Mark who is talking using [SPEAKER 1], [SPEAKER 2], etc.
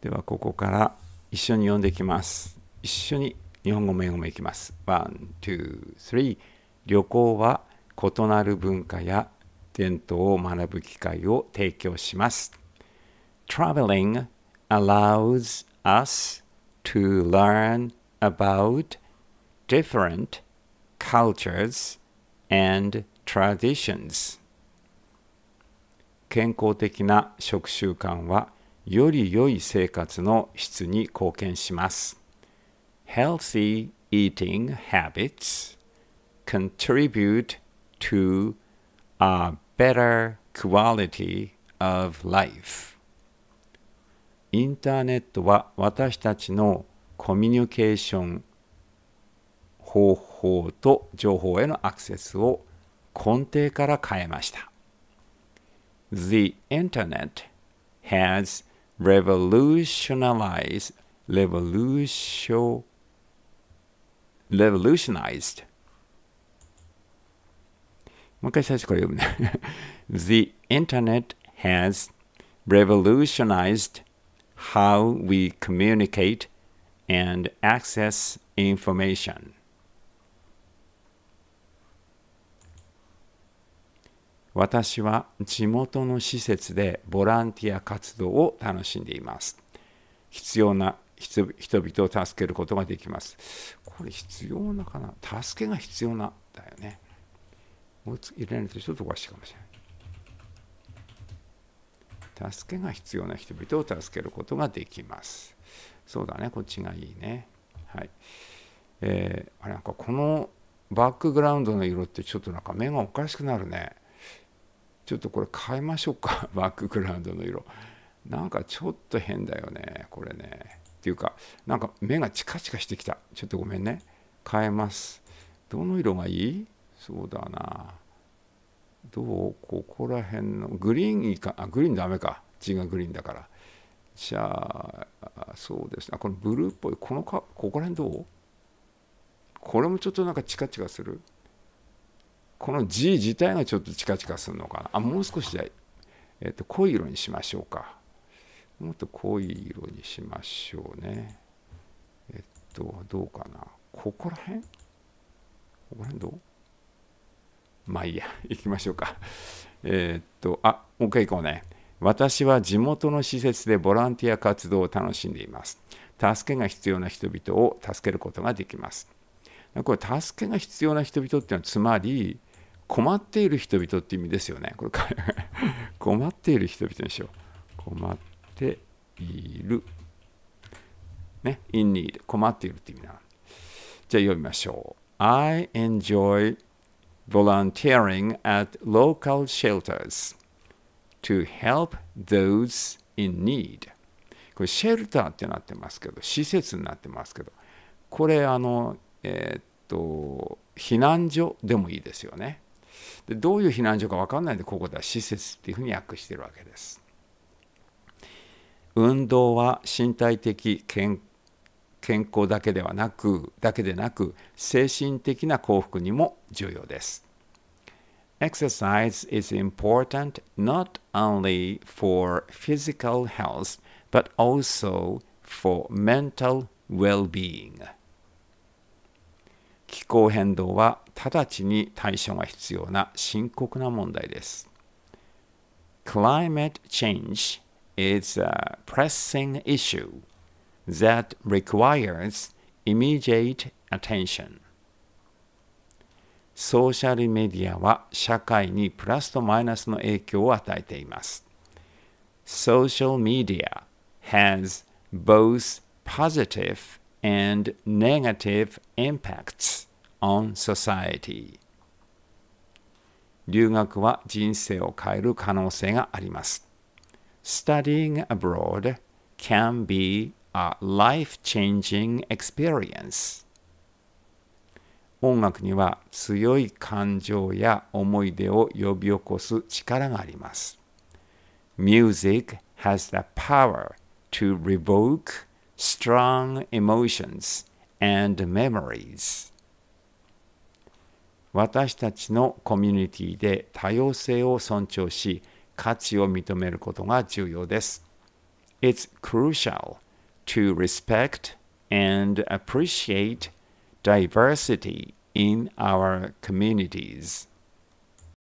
[SPEAKER 1] ではここから一緒に読んでいきます一緒に日本語も英語もいきます123旅行は異なる文化や伝統を学ぶ機会を提供します Traveling allows us to learn about different cultures and traditions 健康的な食習慣はより良い生活の質に貢献します。Healthy eating habits contribute to a better quality of life. インターネットは私たちのコミュニケーション方法と情報へのアクセスを根底から変えました。The internet has revolutionized, revolution, revolutionized. The internet has revolutionized how we communicate and access information. 私は地元の施設でボランティア活動を楽しんでいます。必要な人々を助けることができます。これ必要なかな助けが必要なんだよね。入れないとちょっとおかしいかもしれない。助けが必要な人々を助けることができます。そうだね、こっちがいいね。はい。えー、あれなんかこのバックグラウンドの色ってちょっとなんか目がおかしくなるね。ちょっとこれ変えましょうか バックグラウンドの色なんかちょっと変だよねこれねっていうかなんか目がチカチカしてきたちょっとごめんね変えますどの色がいいそうだなどうここら辺のグリーンいいかあグリーンダメか字がグリーンだからじゃあそうですねこのブルーっぽいこのかここら辺どうこれもちょっとなんかチカチカするこの G 自体がちょっとチカチカするのかなあもう少しじゃ、えー、と濃い色にしましょうかもっと濃い色にしましょうねえっとどうかなここら辺ここら辺どうまあいいや 行きましょうかえっとあもう一回行こうね私は地元の施設でボランティア活動を楽しんでいます助けが必要な人々を助けることができますこれ助けが必要な人々っていうのはつまり困っている人々って意味ですよね。これ 困っている人々にしよう。困っている。ね、in need、困っているって意味なの。じゃあ読みましょう。I enjoy volunteering at local shelters to help those in need. これシェルターってなってますけど、施設になってますけど、これあの、えー、っと、避難所でもいいですよね。でどういう避難所か分かんないでここでは施設っていうふうに訳してるわけです。運動は身体的健康だけではなくだけでなく精神的な幸福にも重要です。Exercise is important not only for physical health but also for mental well-being. 気候変動は直ちに対処が必要な深刻な問題です。Climate change is a pressing issue that requires immediate attention. ソーシャルメディアは社会にプラスとマイナスの影響を与えています。Social media has both positive and negative impacts on society 留学は人生を変える可能性があります studying abroad can be a life-changing experience 音楽には強い感情や思い出を呼び起こす力があります。Music has the power to revoke strong emotions and memories. 私たちのコミュニティで多様性を尊重し価値を認めることが重要です。It's crucial to respect and appreciate diversity in our communities.